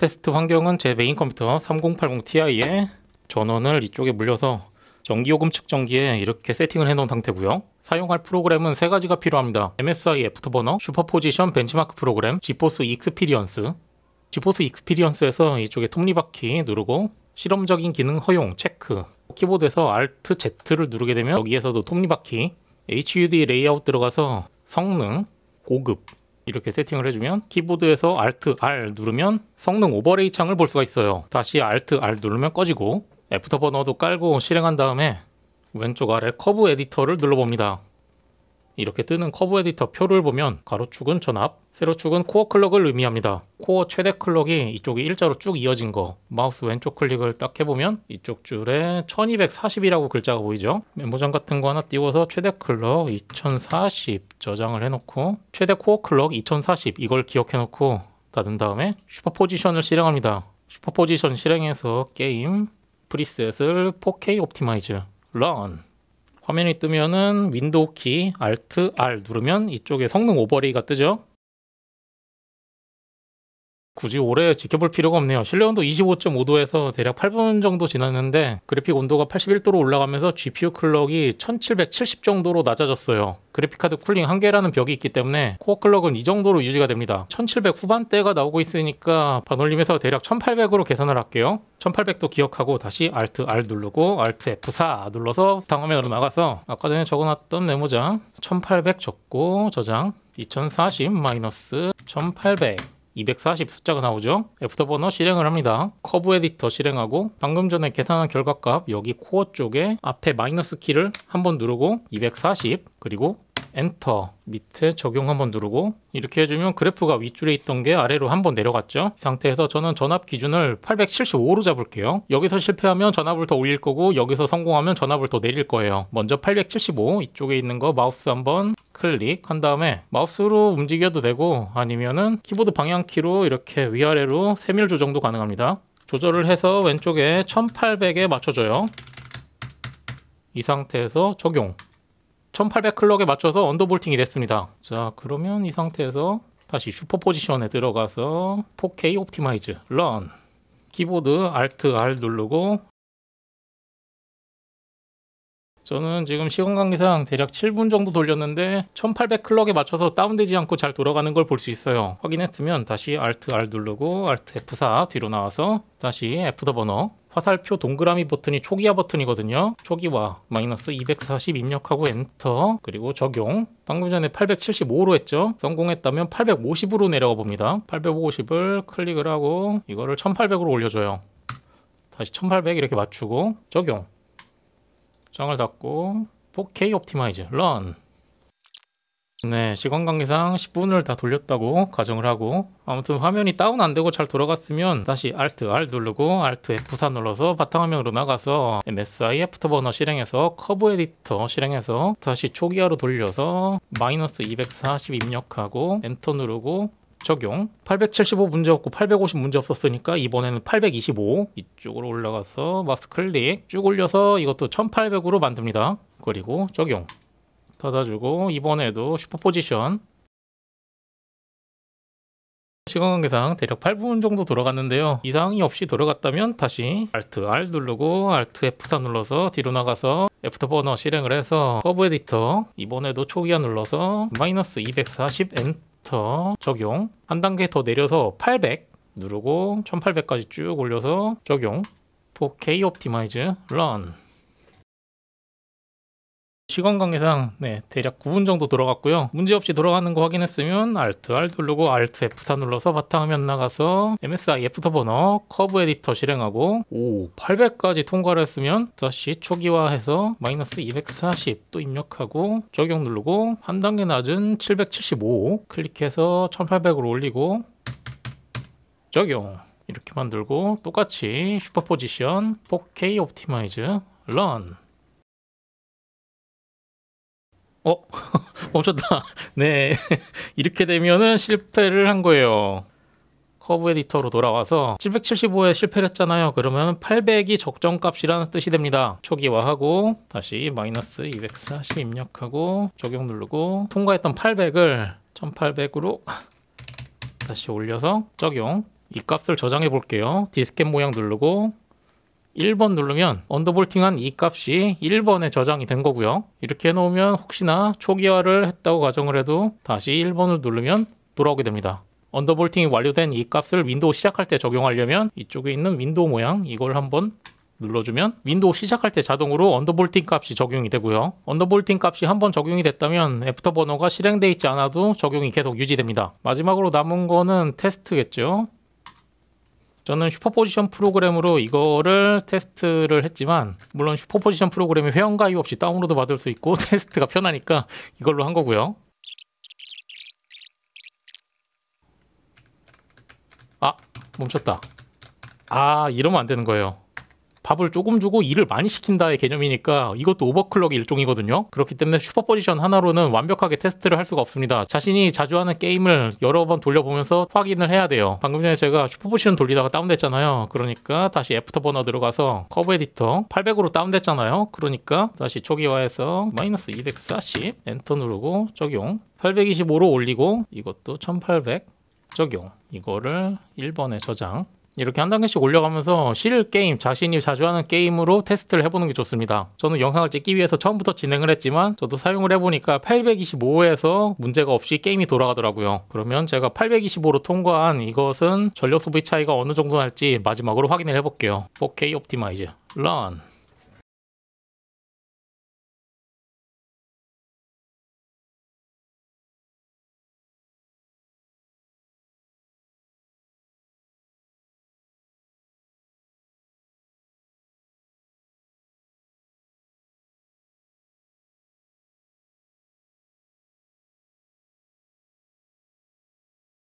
테스트 환경은 제 메인 컴퓨터 3080ti에 전원을 이쪽에 물려서 전기요금 측정기에 이렇게 세팅을 해놓은 상태고요. 사용할 프로그램은 세 가지가 필요합니다. MSI 애프터버너, 슈퍼포지션 벤치마크 프로그램, 지포스 익스피리언스. 지포스 익스피리언스에서 이쪽에 톱니바퀴 누르고 실험적인 기능 허용 체크 키보드에서 Alt Z를 누르게 되면 여기에서도 톱니바퀴 HUD 레이아웃 들어가서 성능 고급 이렇게 세팅을 해주면 키보드에서 Alt R 누르면 성능 오버레이 창을 볼 수가 있어요. 다시 Alt R 누르면 꺼지고 애프터버너도 깔고 실행한 다음에 왼쪽 아래 커브 에디터를 눌러봅니다. 이렇게 뜨는 커브 에디터 표를 보면 가로축은 전압, 세로축은 코어 클럭을 의미합니다. 코어 최대 클럭이 이쪽이 일자로 쭉 이어진 거 마우스 왼쪽 클릭을 딱 해보면 이쪽 줄에 1240이라고 글자가 보이죠? 메모장 같은 거 하나 띄워서 최대 클럭 2040 저장을 해놓고 최대 코어 클럭 2040 이걸 기억해놓고 닫은 다음에 슈퍼포지션을 실행합니다. 슈퍼포지션 실행해서 게임 프리셋을 4K 옵티마이즈 런 화면이 뜨면은 윈도우 키 Alt R 누르면 이쪽에 성능 오버레이가 뜨죠. 굳이 오래 지켜볼 필요가 없네요. 실내 온도 25.5도에서 대략 8분 정도 지났는데 그래픽 온도가 81도로 올라가면서 GPU 클럭이 1770 정도로 낮아졌어요. 그래픽카드 쿨링 한계라는 벽이 있기 때문에 코어 클럭은 이 정도로 유지가 됩니다. 1700 후반대가 나오고 있으니까 반올림해서 대략 1800으로 계산을 할게요. 1800도 기억하고 다시 Alt R 누르고 Alt F4 눌러서 다음 화면으로 나가서 아까 전에 적어놨던 메모장 1800 적고 저장 2040 마이너스 1800 240 숫자가 나오죠. 애프터버너 실행을 합니다. 커브 에디터 실행하고 방금 전에 계산한 결과값 여기 코어 쪽에 앞에 마이너스 키를 한 번 누르고 240 그리고 엔터 밑에 적용 한번 누르고 이렇게 해주면 그래프가 윗줄에 있던 게 아래로 한번 내려갔죠 이 상태에서 저는 전압 기준을 875로 잡을게요 여기서 실패하면 전압을 더 올릴 거고 여기서 성공하면 전압을 더 내릴 거예요 먼저 875 이쪽에 있는 거 마우스 한번 클릭한 다음에 마우스로 움직여도 되고 아니면은 키보드 방향키로 이렇게 위아래로 세밀 조정도 가능합니다 조절을 해서 왼쪽에 1800에 맞춰줘요 이 상태에서 적용 1800클럭에 맞춰서 언더볼팅이 됐습니다. 자 그러면 이 상태에서 다시 슈퍼포지션에 들어가서 4K 옵티마이즈 런 키보드 Alt R 누르고 저는 지금 시간 관계상 대략 7분 정도 돌렸는데 1800클럭에 맞춰서 다운되지 않고 잘 돌아가는 걸 볼 수 있어요 확인했으면 다시 Alt R 누르고 Alt F4 뒤로 나와서 다시 F 더 번호 화살표 동그라미 버튼이 초기화 버튼이거든요. 초기화 마이너스 240 입력하고 엔터 그리고 적용 방금 전에 875로 했죠. 성공했다면 850으로 내려가 봅니다. 850을 클릭을 하고 이거를 1800으로 올려줘요. 다시 1800 이렇게 맞추고 적용 장을 닫고 4K 옵티마이즈 런 네, 시간 관계상 10분을 다 돌렸다고 가정을 하고 아무튼 화면이 다운 안 되고 잘 돌아갔으면 다시 Alt R 누르고 Alt F4 눌러서 바탕화면으로 나가서 MSI 애프터버너 실행해서 커브 에디터 실행해서 다시 초기화로 돌려서 마이너스 240 입력하고 엔터 누르고 적용 875 문제 없고 850 문제 없었으니까 이번에는 825 이쪽으로 올라가서 마스 클릭 네 쭉 올려서 이것도 1800으로 만듭니다 그리고 적용 닫아주고 이번에도 슈퍼포지션 시간관계상 대략 8분 정도 돌아갔는데요. 이상이 없이 돌아갔다면 다시 Alt R 누르고 Alt F4 눌러서 뒤로 나가서 애프터버너 실행을 해서 커브 에디터 이번에도 초기화 눌러서 마이너스 240 엔터 적용 한 단계 더 내려서 800 누르고 1800까지 쭉 올려서 적용 4K 옵티마이즈 런 시간 관계상 네, 대략 9분 정도 돌아갔고요. 문제없이 돌아가는 거 확인했으면 Alt R 누르고 Alt F4 눌러서 바탕화면 나가서 MSI 애프터 버너 커브 에디터 실행하고 오 800까지 통과를 했으면 다시 초기화해서 마이너스 240 또 입력하고 적용 누르고 한 단계 낮은 775 클릭해서 1800으로 올리고 적용 이렇게 만들고 똑같이 슈퍼포지션 4K 옵티마이즈 런어 멈췄다. 네 이렇게 되면은 실패를 한 거예요. 커브 에디터로 돌아와서 775에 실패를 했잖아요. 그러면 800이 적정값이라는 뜻이 됩니다. 초기화하고 다시 마이너스 240 입력하고 적용 누르고 통과했던 800을 1800으로 다시 올려서 적용 이 값을 저장해 볼게요. 디스켓 모양 누르고 1번 누르면 언더볼팅한 이 값이 1번에 저장이 된 거고요. 이렇게 해놓으면 혹시나 초기화를 했다고 가정을 해도 다시 1번을 누르면 돌아오게 됩니다. 언더볼팅이 완료된 이 값을 윈도우 시작할 때 적용하려면 이쪽에 있는 윈도우 모양 이걸 한번 눌러주면 윈도우 시작할 때 자동으로 언더볼팅 값이 적용이 되고요. 언더볼팅 값이 한번 적용이 됐다면 애프터번호가 실행돼 있지 않아도 적용이 계속 유지됩니다. 마지막으로 남은 거는 테스트겠죠. 저는 슈퍼포지션 프로그램으로 이거를 테스트를 했지만 물론 슈퍼포지션 프로그램이 회원 가입 없이 다운로드 받을 수 있고 테스트가 편하니까 이걸로 한 거고요. 아 멈췄다. 아 이러면 안 되는 거예요. 밥을 조금 주고 일을 많이 시킨다의 개념이니까 이것도 오버클럭 의 일종이거든요. 그렇기 때문에 슈퍼포지션 하나로는 완벽하게 테스트를 할 수가 없습니다. 자신이 자주 하는 게임을 여러 번 돌려보면서 확인을 해야 돼요. 방금 전에 제가 슈퍼포지션 돌리다가 다운됐잖아요. 그러니까 다시 애프터버너 들어가서 커브 에디터 800으로 다운됐잖아요. 그러니까 다시 초기화해서 마이너스 240 엔터 누르고 적용 825로 올리고 이것도 1800 적용 이거를 1번에 저장 이렇게 한 단계씩 올려가면서 실 게임, 자신이 자주 하는 게임으로 테스트를 해보는 게 좋습니다. 저는 영상을 찍기 위해서 처음부터 진행을 했지만 저도 사용을 해보니까 825에서 문제가 없이 게임이 돌아가더라고요. 그러면 제가 825로 통과한 이것은 전력 소비 차이가 어느 정도 날지 마지막으로 확인을 해볼게요. 4K 옵티마이즈 런